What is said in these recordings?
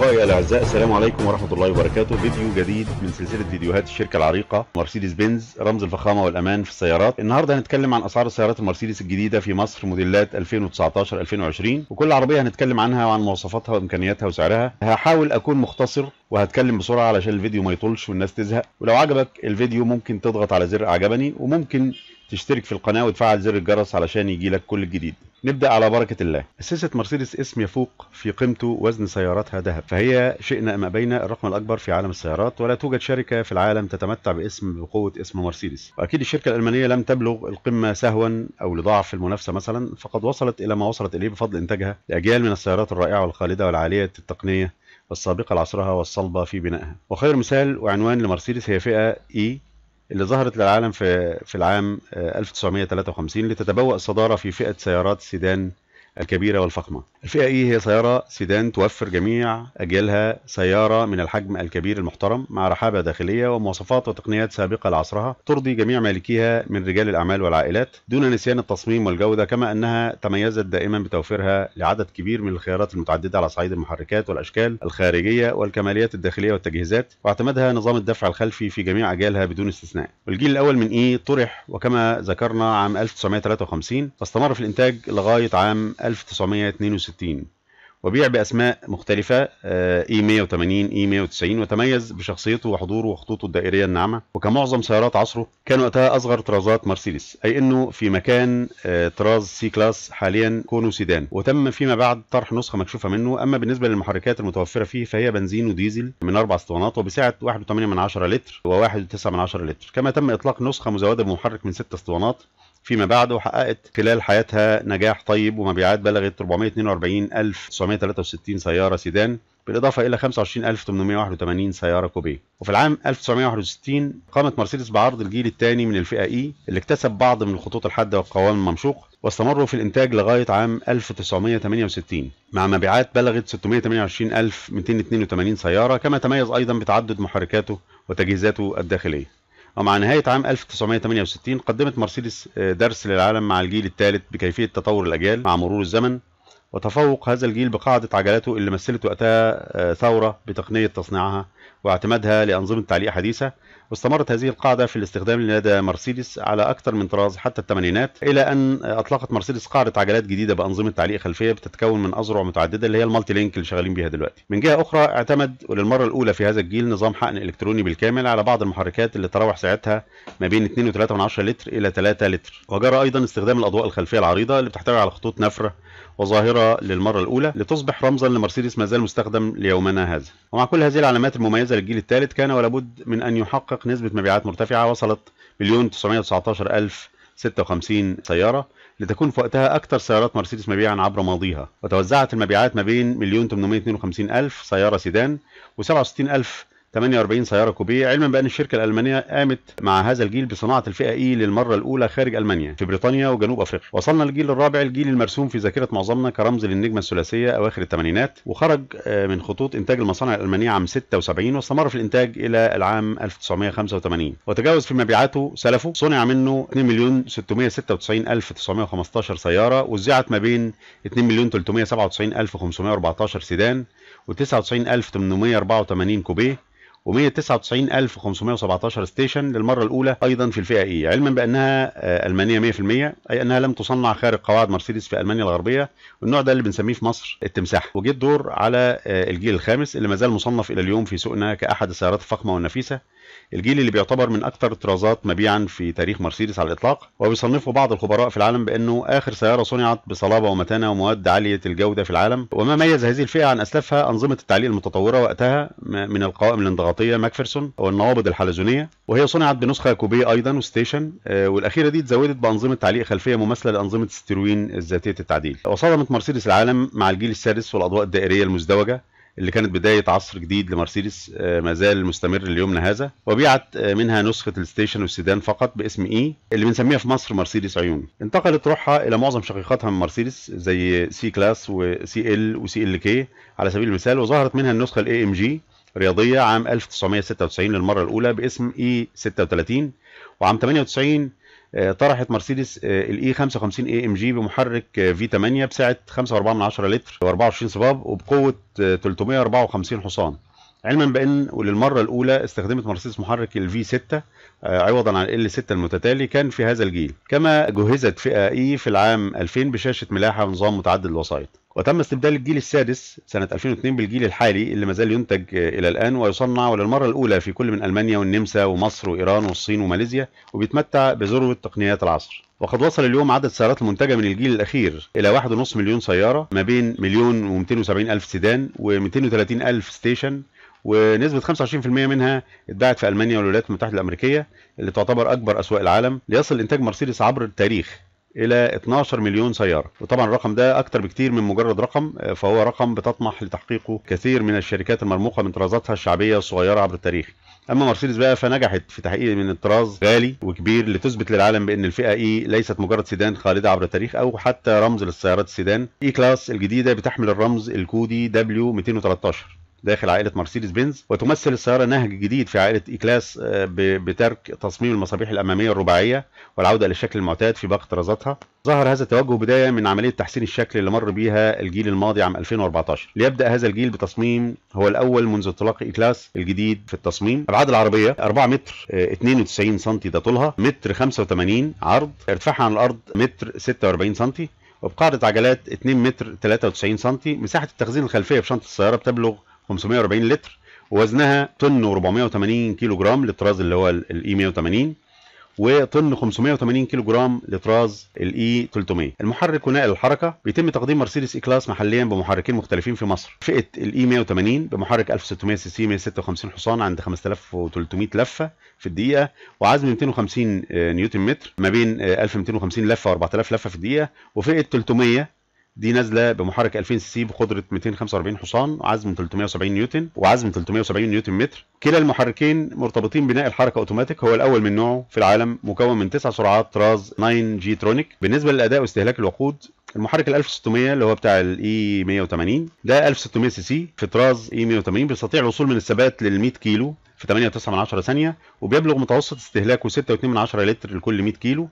أصدقائي الأعزاء السلام عليكم ورحمة الله وبركاته فيديو جديد من سلسلة فيديوهات الشركة العريقة مرسيدس بنز رمز الفخامة والأمان في السيارات النهاردة هنتكلم عن أسعار السيارات المرسيدس الجديدة في مصر موديلات 2019 2020 وكل عربية هنتكلم عنها وعن مواصفاتها وإمكانياتها وسعرها هحاول أكون مختصر وهتكلم بسرعة علشان الفيديو ما يطولش والناس تزهق ولو عجبك الفيديو ممكن تضغط على زر أعجبني وممكن تشترك في القناة وتفعل زر الجرس علشان يجي لك كل جديد نبدأ على بركة الله أسست مرسيدس اسم يفوق في قيمته وزن سياراتها ذهب فهي شئنا أم أبينا الرقم الأكبر في عالم السيارات ولا توجد شركة في العالم تتمتع باسم بقوة اسم مرسيدس وأكيد الشركة الألمانية لم تبلغ القمة سهوا أو لضعف المنافسة مثلا فقد وصلت إلى ما وصلت إليه بفضل إنتاجها لأجيال من السيارات الرائعة والخالدة والعالية التقنية والسابقة لعصرها والصلبة في بنائها وخير مثال وعنوان لمرسيدس هي فئة E اللي ظهرت للعالم في في العام 1953 آه، لتتبوأ الصدارة في فئة سيارات سيدان الكبيرة والفخمة الفئة إي هي سيارة سيدان توفر جميع أجيالها سيارة من الحجم الكبير المحترم مع رحابة داخلية ومواصفات وتقنيات سابقة لعصرها ترضي جميع مالكيها من رجال الأعمال والعائلات دون نسيان التصميم والجودة كما أنها تميزت دائما بتوفيرها لعدد كبير من الخيارات المتعددة على صعيد المحركات والأشكال الخارجية والكماليات الداخلية والتجهيزات واعتمدها نظام الدفع الخلفي في جميع أجيالها بدون استثناء والجيل الأول من إي طرح وكما ذكرنا عام 1953 واستمر في الإنتاج لغاية عام 1962 وبيع بأسماء مختلفة اي 180 اي 190 وتميز بشخصيته وحضوره وخطوطه الدائرية الناعمة وكمعظم سيارات عصره كان وقتها أصغر طرازات مرسيدس أي أنه في مكان آه، طراز سي كلاس حاليا كونه سيدان وتم فيما بعد طرح نسخة مكشوفة منه أما بالنسبة للمحركات المتوفرة فيه فهي بنزين وديزل من أربع اسطوانات وبسعة 1.8 لتر و1.9 لتر كما تم إطلاق نسخة مزودة بمحرك من ست اسطوانات فيما بعد وحققت خلال حياتها نجاح طيب ومبيعات بلغت 442963 سيارة سيدان بالإضافة إلى 25881 سيارة كوبي وفي العام 1961 قامت مرسيدس بعرض الجيل الثاني من الفئة إي اللي اكتسب بعض من الخطوط الحادة والقوام الممشوق واستمروا في الإنتاج لغاية عام 1968 مع مبيعات بلغت 628282 سيارة كما تميز أيضا بتعدد محركاته وتجهيزاته الداخلية ومع نهاية عام 1968 قدمت مرسيدس آه، درس للعالم مع الجيل الثالث بكيفية تطور الأجيال مع مرور الزمن وتفوق هذا الجيل بقاعدة عجلاته اللي مثلت وقتها آه، ثورة بتقنية تصنيعها واعتمادها لأنظمة تعليق حديثة واستمرت هذه القاعدة في الاستخدام لدى مرسيدس على أكثر من طراز حتى الثمانينات إلى أن أطلقت مرسيدس قاعدة عجلات جديدة بأنظمة تعليق خلفية بتتكون من أذرع متعددة اللي هي المالتي لينك اللي شغالين بيها دلوقتي. من جهة أخرى اعتمد وللمرة الأولى في هذا الجيل نظام حقن إلكتروني بالكامل على بعض المحركات اللي تراوح سعتها ما بين 2.3 لتر إلى 3 لتر وجرى أيضا استخدام الأضواء الخلفية العريضة اللي بتحتوي على خطوط نفرة وظاهرة للمرة الأولى لتصبح رمزا لمرسيدس ما زال مستخدم ليومنا هذا. ومع كل هذه العلامات المميزة مميزه الجيل الثالث كان ولابد من أن يحقق نسبة مبيعات مرتفعة وصلت مليون 919,056 ألف سيارة لتكون في وقتها أكثر سيارات مرسيدس مبيعا عبر ماضيها وتوزعت المبيعات ما بين مليون 852,000 ألف سيارة سيدان و 67000 ألف 48 سيارة كوبية علما بأن الشركة الألمانية قامت مع هذا الجيل بصناعة الفئة إي للمرة الأولى خارج ألمانيا في بريطانيا وجنوب أفريقيا وصلنا للجيل الرابع الجيل المرسوم في ذاكرة معظمنا كرمز للنجمة الثلاثية أواخر الثمانينات وخرج آه، من خطوط إنتاج المصانع الألمانية عام 76 واستمر في الإنتاج إلى العام 1985 وتجاوز في مبيعاته سلفه صنع منه 2 مليون 696 ألف 915 سيارة وزعت ما بين 2 مليون 397 ألف 514 سيدان و 99884 كوبيه و199517 ستيشن للمرة الأولى أيضا في الفئة إي علما بأنها آه، ألمانية 100% أي أنها لم تصنع خارج قواعد مرسيدس في ألمانيا الغربية والنوع ده اللي بنسميه في مصر التمساح وجه الدور على آه، الجيل الخامس اللي ما زال مصنف إلى اليوم في سوقنا كأحد السيارات الفخمة والنفيسة الجيل اللي بيعتبر من اكثر الطرازات مبيعا في تاريخ مرسيدس على الاطلاق وبيصنفه بعض الخبراء في العالم بانه اخر سياره صنعت بصلابه ومتانه ومواد عاليه الجوده في العالم وما ميز هذه الفئه عن اسلافها انظمه التعليق المتطوره وقتها من القوائم الانضغاطيه ماكفرسون والنوابض الحلزونيه وهي صنعت بنسخه كوبيه ايضا وستيشن آه، والاخيره دي اتزودت بانظمه تعليق خلفيه مماثله لانظمه الستيروين ذاتيه التعديل وصدمت مرسيدس العالم مع الجيل السادس والاضواء الدائريه المزدوجه اللي كانت بداية عصر جديد لمرسيدس آه، ما زال مستمر ليومنا هذا وبيعت آه، منها نسخة الستيشن والسيدان فقط باسم اي اللي بنسميها في مصر مرسيدس عيون انتقلت روحها الى معظم شقيقاتها من مرسيدس زي سي كلاس وسي ال وسي ال كي على سبيل المثال وظهرت منها النسخة الاي ام جي رياضية عام 1996 للمرة الأولى باسم اي 36 وعام 98 آه، طرحت مرسيدس الاي 55 اي ام جي بمحرك في 8 بسعه 5.4 لتر و24 صباب وبقوه 354 آه، حصان علما بان وللمره الاولى استخدمت مرسيدس محرك الفي 6 آه، عوضا عن ال 6 المتتالي كان في هذا الجيل كما جهزت فئه اي e في العام 2000 بشاشه ملاحه ونظام متعدد الوسائط وتم استبدال الجيل السادس سنة 2002 بالجيل الحالي اللي ما زال ينتج آه، إلى الآن ويصنع وللمرة الأولى في كل من ألمانيا والنمسا ومصر وإيران والصين وماليزيا وبيتمتع بذروة تقنيات العصر وقد وصل اليوم عدد السيارات المنتجة من الجيل الأخير إلى 1.5 مليون سيارة ما بين مليون و270 ألف سيدان و230 ألف ستيشن ونسبة 25% منها اتباعت في ألمانيا والولايات المتحدة الأمريكية اللي تعتبر أكبر أسواق العالم ليصل إنتاج مرسيدس عبر التاريخ الى 12 مليون سياره وطبعا الرقم ده اكتر بكتير من مجرد رقم فهو رقم بتطمح لتحقيقه كثير من الشركات المرموقه من طرازاتها الشعبيه الصغيره عبر التاريخ اما مرسيدس بقى فنجحت في تحقيق من الطراز غالي وكبير لتثبت للعالم بان الفئه اي e ليست مجرد سيدان خالده عبر التاريخ او حتى رمز للسيارات السيدان اي كلاس الجديده بتحمل الرمز الكودي دبليو 213 داخل عائله مرسيدس بنز وتمثل السياره نهج جديد في عائله اي كلاس آه، بترك تصميم المصابيح الاماميه الرباعيه والعوده للشكل المعتاد في باقه طرازاتها ظهر هذا التوجه بدايه من عمليه تحسين الشكل اللي مر بيها الجيل الماضي عام 2014 ليبدا هذا الجيل بتصميم هو الاول منذ انطلاق اي كلاس الجديد في التصميم ابعاد العربيه 4 متر 92 آه، سم ده طولها متر 85 عرض ارتفاعها عن الارض متر 46 سم وبقاعدة عجلات 2 متر 93 سم مساحة التخزين الخلفية في شنطة السيارة بتبلغ 540 لتر ووزنها طن و480 كيلو جرام للطراز اللي هو الاي e 180 وطن 580 كيلو جرام لطراز الاي e 300 المحرك وناقل الحركه بيتم تقديم مرسيدس اي كلاس محليا بمحركين مختلفين في مصر فئه الاي e 180 بمحرك 1600 سي سي 156 حصان عند 5300 لفه في الدقيقه وعزم 250 آه، نيوتن متر ما بين 1250 آه، لفه و4000 لفه في الدقيقه وفئه 300 دي نازله بمحرك 2000 سي سي بقدره 245 حصان وعزم 370 نيوتن وعزم 370 نيوتن متر كلا المحركين مرتبطين بناء الحركه اوتوماتيك هو الاول من نوعه في العالم مكون من تسع سرعات طراز 9 جي ترونيك بالنسبه للاداء واستهلاك الوقود المحرك ال 1600 اللي هو بتاع اي 180 ده 1600 سي سي في طراز اي 180 بيستطيع الوصول من الثبات لل 100 كيلو في 8.9 ثانية وبيبلغ متوسط استهلاكه 6.2 لتر لكل 100 كيلو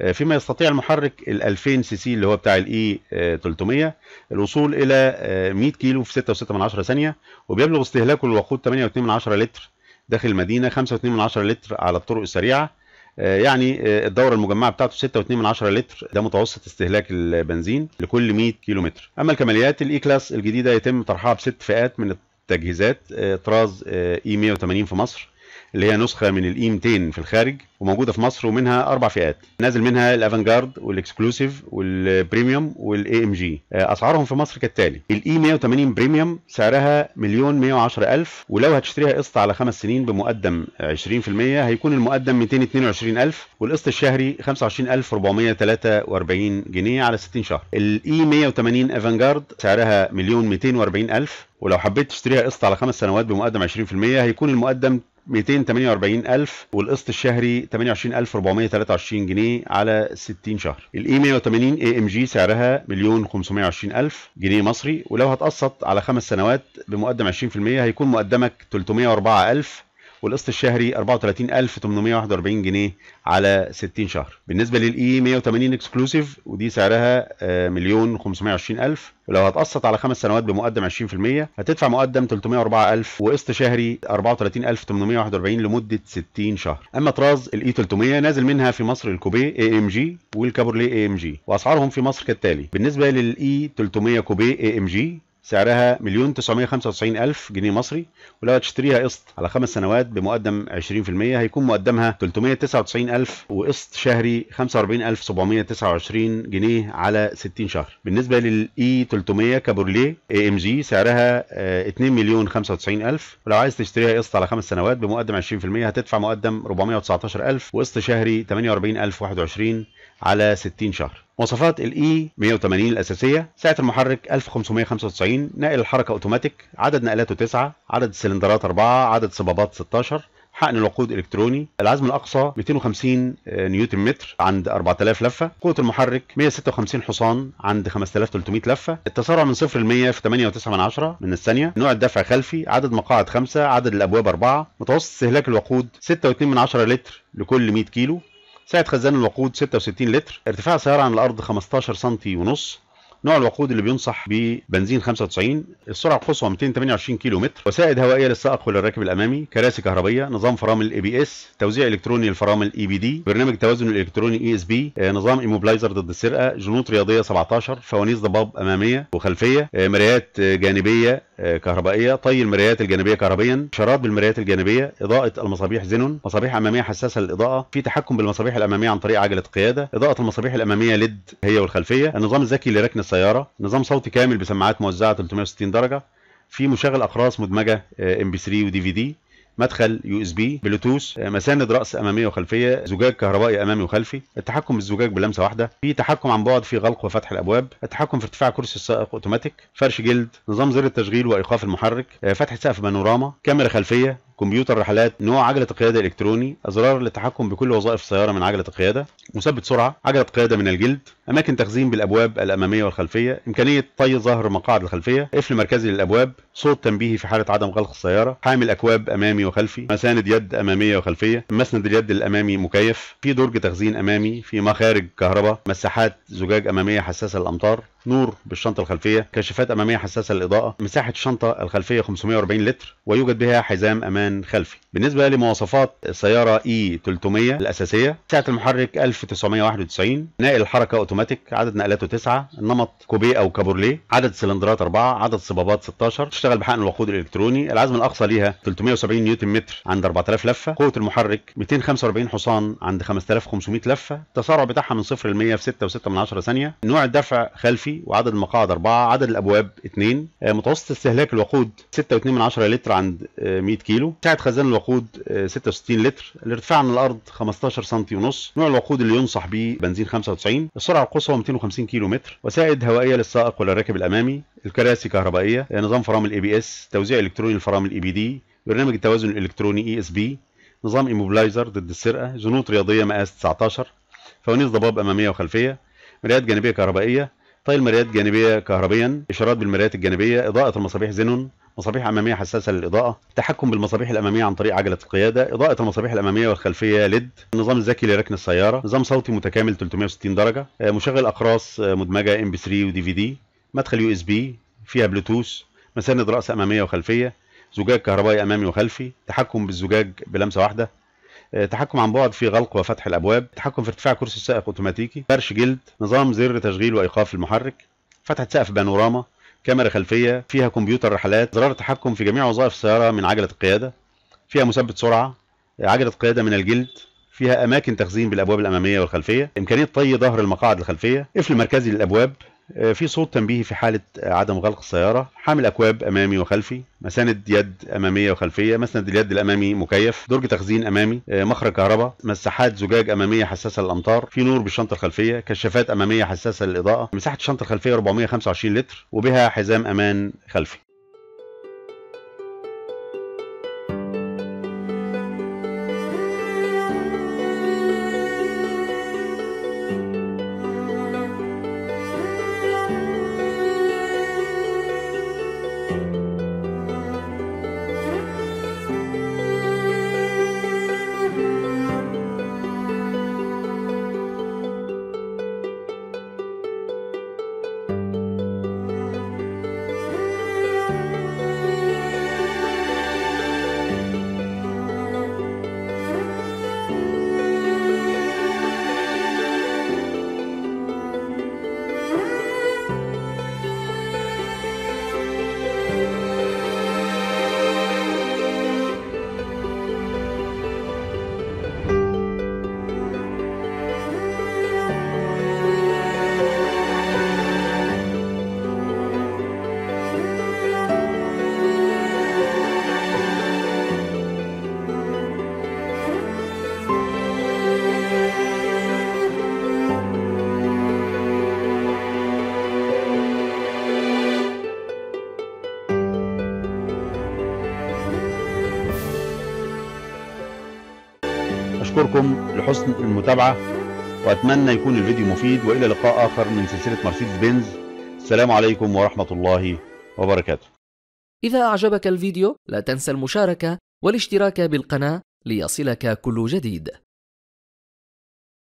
آه، فيما يستطيع المحرك ال 2000 سي سي اللي هو بتاع الاي 300 آه، الوصول الى 100 آه، كيلو في 6.6 ثانيه وبيبلغ استهلاكه للوقود 8.2 لتر داخل المدينه 5.2 لتر على الطرق السريعه يعني الدوره المجمعه بتاعته 6.2 لتر ده متوسط استهلاك البنزين لكل 100 كيلو متر اما الكماليات الاي كلاس الجديده يتم طرحها بست فئات من التجهيزات طراز اي 180 في مصر اللي هي نسخه من الاي 200 e في الخارج وموجوده في مصر ومنها اربع فئات نازل منها الافانجارد والاكسكلوسيف والبريميوم والاي ام جي اسعارهم في مصر كالتالي الاي 180 بريميوم سعرها مليون 110 الف ولو هتشتريها قسط على خمس سنين بمقدم 20% هيكون المقدم 222 الف والقسط الشهري 25443 جنيه على 60 شهر الاي 180 افانجارد سعرها مليون 240 الف ولو حبيت تشتريها قسط على خمس سنوات بمقدم 20% هيكون المقدم 248000 والقسط الشهري 28423 جنيه على 60 شهر الاي 180 اي ام جي سعرها مليون 520000 جنيه مصري ولو هتقسط على خمس سنوات بمقدم 20% هيكون مقدمك 304000 والقسط الشهري 34841 جنيه على 60 شهر بالنسبه للاي 180 اكسكلوسيف ودي سعرها آه، مليون 520 الف ولو هتقسط على خمس سنوات بمقدم 20% هتدفع مقدم 304000 وقسط شهري 34841 لمده 60 شهر اما طراز الاي e 300 نازل منها في مصر الكوبي اي ام جي والكابورلي اي ام جي واسعارهم في مصر كالتالي بالنسبه للاي e 300 كوبي اي ام جي سعرها مليون 995 ألف جنيه مصري ولو هتشتريها قسط على خمس سنوات بمقدم 20% هيكون مقدمها 399 ألف وقسط شهري 45729 جنيه على 60 شهر بالنسبة للـ e 300 كابورليه اي ام جي سعرها 2 آه، مليون 95 ألف ولو عايز تشتريها قسط على خمس سنوات بمقدم 20% هتدفع مقدم 419 ألف وقسط شهري 48 على 60 شهر مواصفات الاي e 180 الاساسيه سعه المحرك 1595 ناقل الحركه اوتوماتيك عدد نقلاته 9 عدد السلندرات 4 عدد صبابات 16 حقن الوقود الكتروني العزم الاقصى 250 نيوتن متر عند 4000 لفه قوه المحرك 156 حصان عند 5300 لفه التسارع من 0 ل 100 في 8.9 من, من الثانيه نوع الدفع خلفي عدد مقاعد 5 عدد الابواب 4 متوسط استهلاك الوقود 6.2 لتر لكل 100 كيلو سعة خزان الوقود 66 لتر ارتفاع السيارة عن الأرض 15 سم ونص نوع الوقود اللي بينصح ببنزين 95 السرعه القصوى 228 كيلو متر وسائد هوائيه للسائق وللراكب الامامي كراسي كهربيه نظام فرامل اي بي اس توزيع الكتروني للفرامل اي بي دي برنامج توازن الالكتروني اي e اس آه، بي نظام ايموبلايزر ضد السرقه جنوط رياضيه 17 فوانيس ضباب اماميه وخلفيه آه، مرايات آه، جانبيه كهربائيه طي المرايات الجانبيه كهربيا اشارات بالمرايات الجانبيه اضاءه المصابيح زينون مصابيح اماميه حساسه للاضاءه في تحكم بالمصابيح الاماميه عن طريق عجله قياده اضاءه المصابيح الاماميه ليد هي والخلفيه النظام الذكي لركن السياره نظام صوتي كامل بسماعات موزعه 360 درجه في مشغل اقراص مدمجه ام بي 3 ودي في دي مدخل يو اس بي بلوتوث آه، مساند راس اماميه وخلفيه زجاج كهربائي امامي وخلفي التحكم بالزجاج بلمسه واحده في تحكم عن بعد في غلق وفتح الابواب التحكم في ارتفاع كرسي السائق اوتوماتيك فرش جلد نظام زر التشغيل وايقاف المحرك آه، فتحه سقف بانوراما كاميرا خلفيه كمبيوتر رحلات نوع عجلة القيادة الإلكتروني أزرار للتحكم بكل وظائف السيارة من عجلة القيادة مثبت سرعة عجلة قيادة من الجلد اماكن تخزين بالابواب الاماميه والخلفيه امكانيه طي ظهر مقاعد الخلفيه قفل مركزي للابواب صوت تنبيهي في حاله عدم غلق السياره حامل اكواب امامي وخلفي مساند يد اماميه وخلفيه مسند اليد الامامي مكيف في درج تخزين امامي في مخارج كهرباء مساحات زجاج اماميه حساسه للامطار نور بالشنطه الخلفيه كشافات اماميه حساسه للاضاءه مساحه الشنطه الخلفيه 540 لتر ويوجد بها حزام امان خلفي بالنسبه لمواصفات السياره اي e 300 الاساسيه سعه المحرك 1991 نقل الحركه اوتوماتيك عدد نقلاته 9 النمط كوبيه او كابورليه عدد سلندرات 4 عدد صبابات 16 تشتغل بحقن الوقود الالكتروني العزم الاقصى ليها 370 نيوتن متر عند 4000 لفه قوه المحرك 245 حصان عند 5500 لفه التسارع بتاعها من 0 ل 100 في 6.6 ثانيه نوع الدفع خلفي وعدد المقاعد 4 عدد الابواب 2 آه، متوسط استهلاك الوقود 6.2 لتر عند 100 آه، كيلو سعه خزان الوقود 66 آه، لتر الارتفاع عن الارض 15 سم ونص نوع الوقود اللي ينصح به بنزين 95 السرعه قصوى 250 كيلو متر وسائد هوائيه للسائق والراكب الامامي الكراسي كهربائيه نظام فرامل اي بي اس توزيع الكتروني للفرامل اي بي دي برنامج التوازن الالكتروني اي اس بي نظام ايموبلايزر ضد السرقه زنوط رياضيه مقاس 19 فوانيس ضباب اماميه وخلفيه مرايات جانبيه كهربائيه طي المرايات جانبيه كهربيا اشارات بالمرايات الجانبيه اضاءه المصابيح زينون مصابيح اماميه حساسه للاضاءه تحكم بالمصابيح الاماميه عن طريق عجله القياده اضاءه المصابيح الاماميه والخلفيه ليد النظام الذكي لركن السياره نظام صوتي متكامل 360 درجه آه، مشغل اقراص آه، مدمجه ام بي 3 ودي في دي مدخل يو اس بي فيها بلوتوث مساند راس اماميه وخلفيه زجاج كهربائي امامي وخلفي تحكم بالزجاج بلمسه واحده آه، تحكم عن بعد في غلق وفتح الابواب تحكم في ارتفاع كرسي السائق اوتوماتيكي فرش جلد نظام زر تشغيل وايقاف المحرك فتحه سقف بانوراما كاميرا خلفيه فيها كمبيوتر رحلات زرار تحكم في جميع وظائف السياره من عجله القياده فيها مثبت سرعه عجله قياده من الجلد فيها اماكن تخزين بالابواب الاماميه والخلفيه امكانيه طي ظهر المقاعد الخلفيه قفل مركزي للابواب آه، في صوت تنبيهي في حالة عدم غلق السيارة حامل أكواب أمامي وخلفي مساند يد أمامية وخلفية مسند اليد الأمامي مكيف درج تخزين أمامي آه، مخرج كهرباء مساحات زجاج أمامية حساسة للأمطار في نور بالشنطة الخلفية كشافات أمامية حساسة للإضاءة مساحة الشنطة الخلفية 425 لتر وبها حزام أمان خلفي Thank you. أشكركم لحسن المتابعة وأتمنى يكون الفيديو مفيد وإلى لقاء آخر من سلسلة مرسيدس بنز السلام عليكم ورحمة الله وبركاته إذا أعجبك الفيديو لا تنسى المشاركة والاشتراك بالقناة ليصلك كل جديد